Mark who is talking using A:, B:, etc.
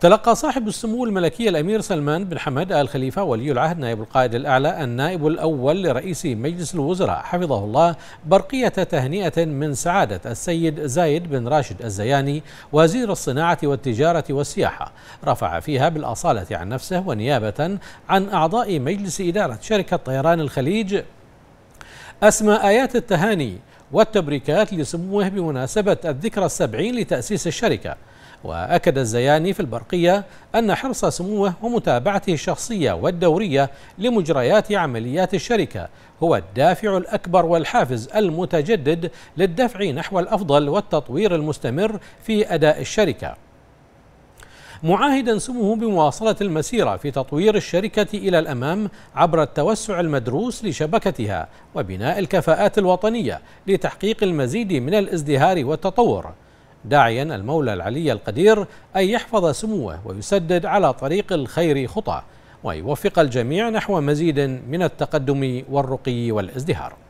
A: تلقى صاحب السمو الملكي الأمير سلمان بن حمد آل خليفة ولي العهد نائب القائد الأعلى النائب الأول لرئيس مجلس الوزراء حفظه الله برقية تهنئة من سعادة السيد زايد بن راشد الزياني وزير الصناعة والتجارة والسياحة رفع فيها بالأصالة عن نفسه ونيابة عن أعضاء مجلس إدارة شركة طيران الخليج أسمى آيات التهاني والتبريكات لسموه بمناسبة الذكرى السبعين لتأسيس الشركة وأكد الزياني في البرقية أن حرص سموه ومتابعته الشخصية والدورية لمجريات عمليات الشركة هو الدافع الأكبر والحافز المتجدد للدفع نحو الأفضل والتطوير المستمر في أداء الشركة معاهدا سموه بمواصلة المسيرة في تطوير الشركة إلى الأمام عبر التوسع المدروس لشبكتها وبناء الكفاءات الوطنية لتحقيق المزيد من الازدهار والتطور داعيا المولى العلي القدير أن يحفظ سموه ويسدد على طريق الخير خطى ويوفق الجميع نحو مزيد من التقدم والرقي والازدهار